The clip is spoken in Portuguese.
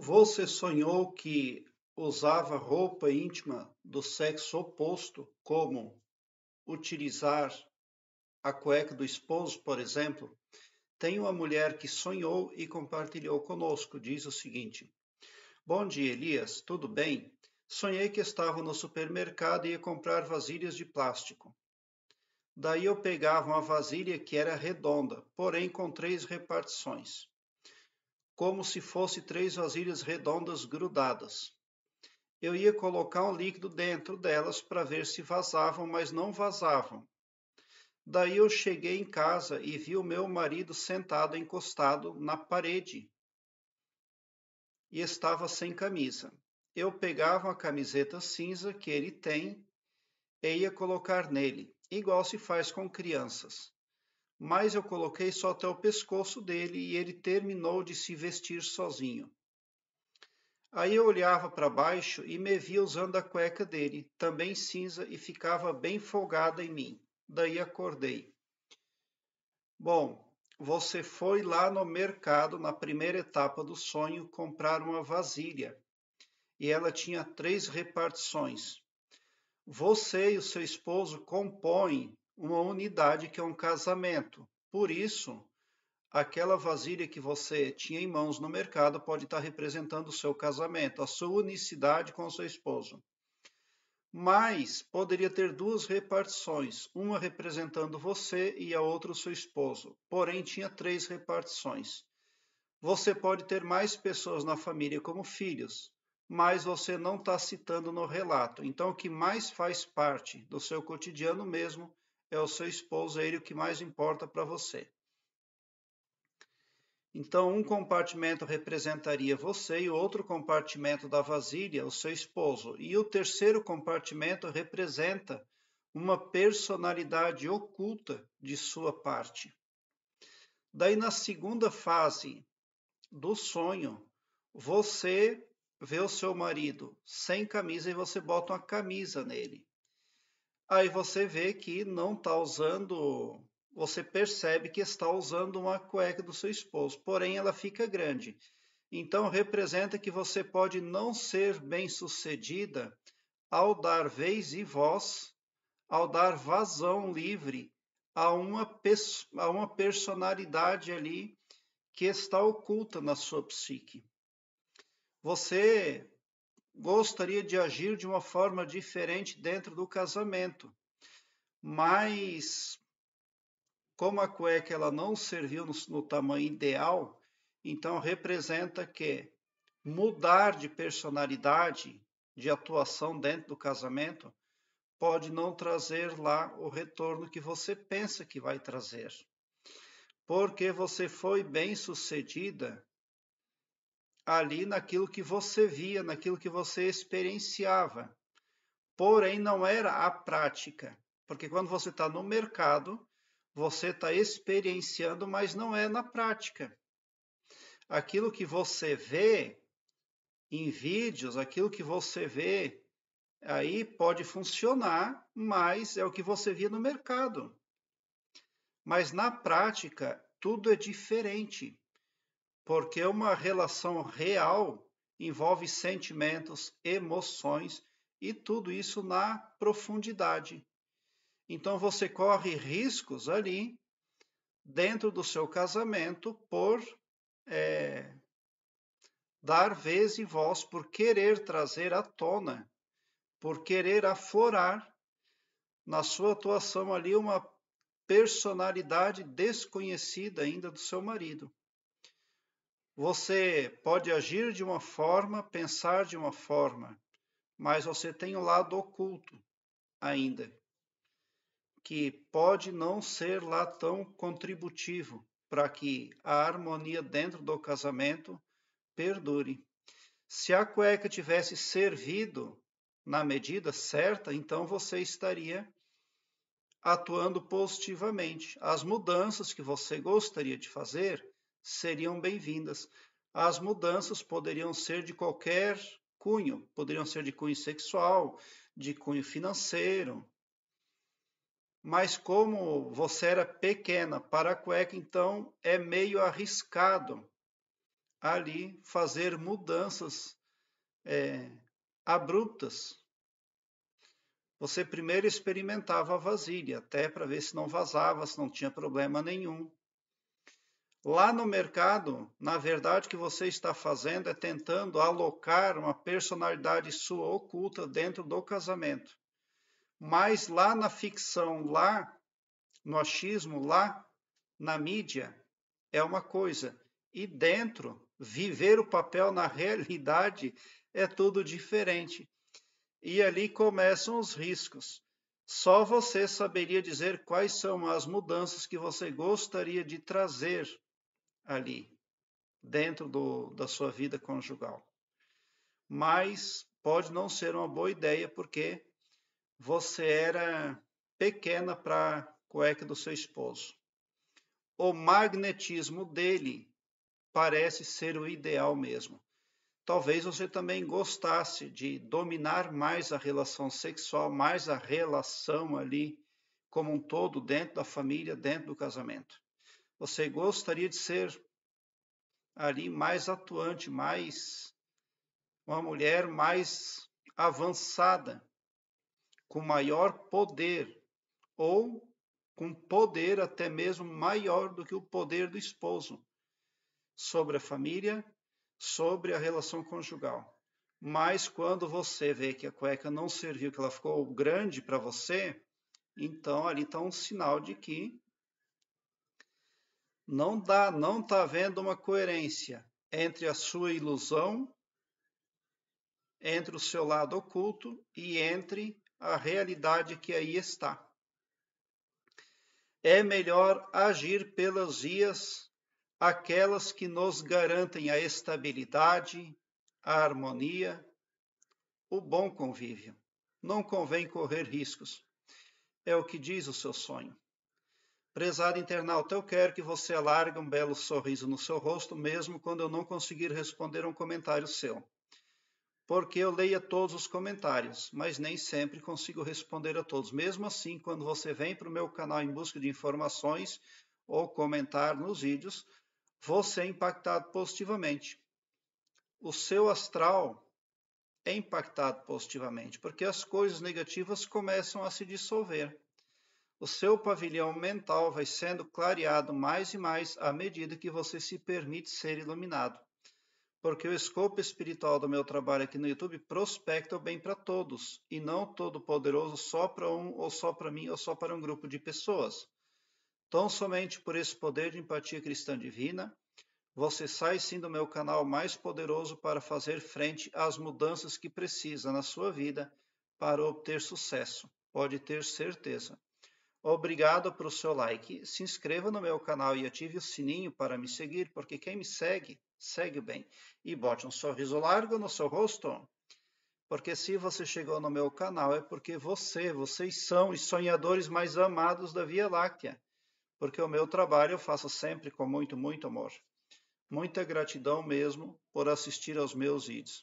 Você sonhou que usava roupa íntima do sexo oposto, como utilizar a cueca do esposo, por exemplo? Tem uma mulher que sonhou e compartilhou conosco. Diz o seguinte: Bom dia, Elias, tudo bem? Sonhei que estava no supermercado e ia comprar vasilhas de plástico. Daí eu pegava uma vasilha que era redonda, porém com três repartições como se fosse três vasilhas redondas grudadas. Eu ia colocar um líquido dentro delas para ver se vazavam, mas não vazavam. Daí eu cheguei em casa e vi o meu marido sentado encostado na parede e estava sem camisa. Eu pegava a camiseta cinza que ele tem e ia colocar nele, igual se faz com crianças mas eu coloquei só até o pescoço dele e ele terminou de se vestir sozinho. Aí eu olhava para baixo e me via usando a cueca dele, também cinza, e ficava bem folgada em mim. Daí acordei. Bom, você foi lá no mercado, na primeira etapa do sonho, comprar uma vasilha. E ela tinha três repartições. Você e o seu esposo compõem uma unidade que é um casamento. Por isso, aquela vasilha que você tinha em mãos no mercado pode estar representando o seu casamento, a sua unicidade com o seu esposo. Mas poderia ter duas repartições, uma representando você e a outra o seu esposo. Porém, tinha três repartições. Você pode ter mais pessoas na família como filhos, mas você não está citando no relato. Então, o que mais faz parte do seu cotidiano mesmo é o seu esposo, é ele o que mais importa para você. Então, um compartimento representaria você e o outro compartimento da vasilha, o seu esposo. E o terceiro compartimento representa uma personalidade oculta de sua parte. Daí, na segunda fase do sonho, você vê o seu marido sem camisa e você bota uma camisa nele. Aí você vê que não está usando, você percebe que está usando uma cueca do seu esposo, porém ela fica grande. Então representa que você pode não ser bem-sucedida ao dar vez e voz, ao dar vazão livre a uma, a uma personalidade ali que está oculta na sua psique. Você gostaria de agir de uma forma diferente dentro do casamento. Mas como a cueca ela não serviu no, no tamanho ideal, então representa que mudar de personalidade, de atuação dentro do casamento, pode não trazer lá o retorno que você pensa que vai trazer. Porque você foi bem sucedida ali naquilo que você via, naquilo que você experienciava. Porém, não era a prática, porque quando você está no mercado, você está experienciando, mas não é na prática. Aquilo que você vê em vídeos, aquilo que você vê aí pode funcionar, mas é o que você via no mercado. Mas na prática, tudo é diferente porque uma relação real envolve sentimentos, emoções e tudo isso na profundidade. Então você corre riscos ali dentro do seu casamento por é, dar vez e voz, por querer trazer à tona, por querer aflorar na sua atuação ali uma personalidade desconhecida ainda do seu marido. Você pode agir de uma forma, pensar de uma forma, mas você tem o um lado oculto ainda, que pode não ser lá tão contributivo para que a harmonia dentro do casamento perdure. Se a cueca tivesse servido na medida certa, então você estaria atuando positivamente. As mudanças que você gostaria de fazer seriam bem-vindas. As mudanças poderiam ser de qualquer cunho, poderiam ser de cunho sexual, de cunho financeiro. Mas como você era pequena para a cueca, então é meio arriscado ali fazer mudanças é, abruptas. Você primeiro experimentava a vasilha, até para ver se não vazava, se não tinha problema nenhum. Lá no mercado, na verdade, o que você está fazendo é tentando alocar uma personalidade sua oculta dentro do casamento. Mas lá na ficção, lá no achismo, lá na mídia, é uma coisa. E dentro, viver o papel na realidade é tudo diferente. E ali começam os riscos. Só você saberia dizer quais são as mudanças que você gostaria de trazer ali, dentro do, da sua vida conjugal. Mas pode não ser uma boa ideia, porque você era pequena para a cueca do seu esposo. O magnetismo dele parece ser o ideal mesmo. Talvez você também gostasse de dominar mais a relação sexual, mais a relação ali como um todo dentro da família, dentro do casamento. Você gostaria de ser ali mais atuante, mais uma mulher mais avançada, com maior poder ou com poder até mesmo maior do que o poder do esposo sobre a família, sobre a relação conjugal. Mas quando você vê que a cueca não serviu, que ela ficou grande para você, então ali está um sinal de que não dá, não está havendo uma coerência entre a sua ilusão, entre o seu lado oculto e entre a realidade que aí está. É melhor agir pelas vias aquelas que nos garantem a estabilidade, a harmonia, o bom convívio. Não convém correr riscos. É o que diz o seu sonho. Prezado internauta, eu quero que você alargue um belo sorriso no seu rosto, mesmo quando eu não conseguir responder um comentário seu. Porque eu leia todos os comentários, mas nem sempre consigo responder a todos. Mesmo assim, quando você vem para o meu canal em busca de informações ou comentar nos vídeos, você é impactado positivamente. O seu astral é impactado positivamente, porque as coisas negativas começam a se dissolver. O seu pavilhão mental vai sendo clareado mais e mais à medida que você se permite ser iluminado. Porque o escopo espiritual do meu trabalho aqui no YouTube prospecta o bem para todos, e não todo poderoso só para um, ou só para mim, ou só para um grupo de pessoas. Tão somente por esse poder de empatia cristã divina, você sai sim do meu canal mais poderoso para fazer frente às mudanças que precisa na sua vida para obter sucesso. Pode ter certeza. Obrigado pelo seu like, se inscreva no meu canal e ative o sininho para me seguir, porque quem me segue, segue bem. E bote um sorriso largo no seu rosto, porque se você chegou no meu canal é porque você, vocês são os sonhadores mais amados da Via Láctea, porque o meu trabalho eu faço sempre com muito, muito amor. Muita gratidão mesmo por assistir aos meus vídeos.